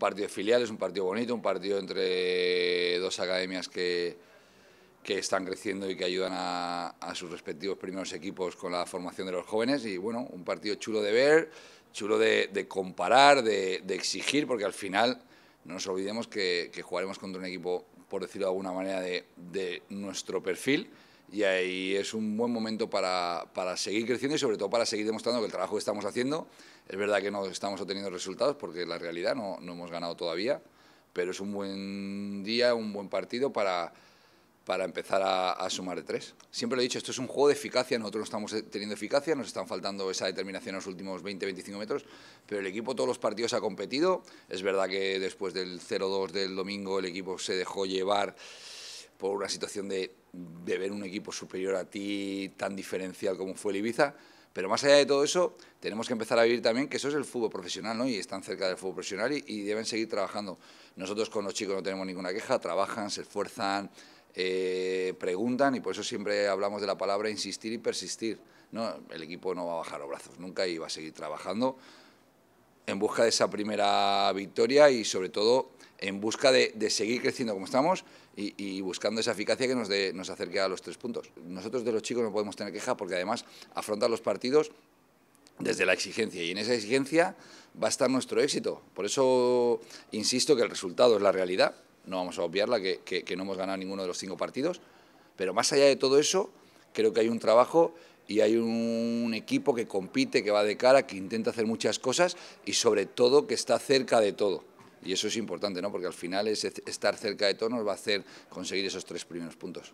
partido de filiales, un partido bonito, un partido entre dos academias que, están creciendo y que ayudan a, sus respectivos primeros equipos con la formación de los jóvenes. Y bueno, un partido chulo de ver, chulo de, comparar, de, exigir, porque al final no nos olvidemos que, jugaremos contra un equipo, por decirlo de alguna manera, de, de nuestro perfil y ahí es un buen momento para, para, seguir creciendo y sobre todo para seguir demostrando que el trabajo que estamos haciendo, es verdad que no estamos obteniendo resultados porque la realidad no, no hemos ganado todavía, pero es un buen día, un buen partido para, para empezar a, a, sumar de tres. Siempre lo he dicho, esto es un juego de eficacia, nosotros no estamos teniendo eficacia, nos están faltando esa determinación en los últimos 20-25 metros, pero el equipo todos los partidos ha competido, es verdad que después del 0-2 del domingo el equipo se dejó llevar por una situación de de ver un equipo superior a ti, tan diferencial como fue el Ibiza. Pero más allá de todo eso, tenemos que empezar a vivir también que eso es el fútbol profesional, ¿no? Y están cerca del fútbol profesional y, deben seguir trabajando. Nosotros con los chicos no tenemos ninguna queja, trabajan, se esfuerzan, eh, preguntan y por eso siempre hablamos de la palabra insistir y persistir. El equipo no va a bajar los brazos nunca y va a seguir trabajando en busca de esa primera victoria y sobre todo en busca de, seguir creciendo como estamos y, buscando esa eficacia que nos, nos acerque a los tres puntos. Nosotros de los chicos no podemos tener queja porque además afrontan los partidos desde la exigencia y en esa exigencia va a estar nuestro éxito. Por eso insisto que el resultado es la realidad, no vamos a obviarla, que, que no hemos ganado ninguno de los cinco partidos, pero más allá de todo eso, creo que hay un trabajo y hay un equipo que compite, que va de cara, que intenta hacer muchas cosas y sobre todo que está cerca de todo. Y eso es importante, ¿no? porque al final es estar cerca de todo nos va a hacer conseguir esos tres primeros puntos.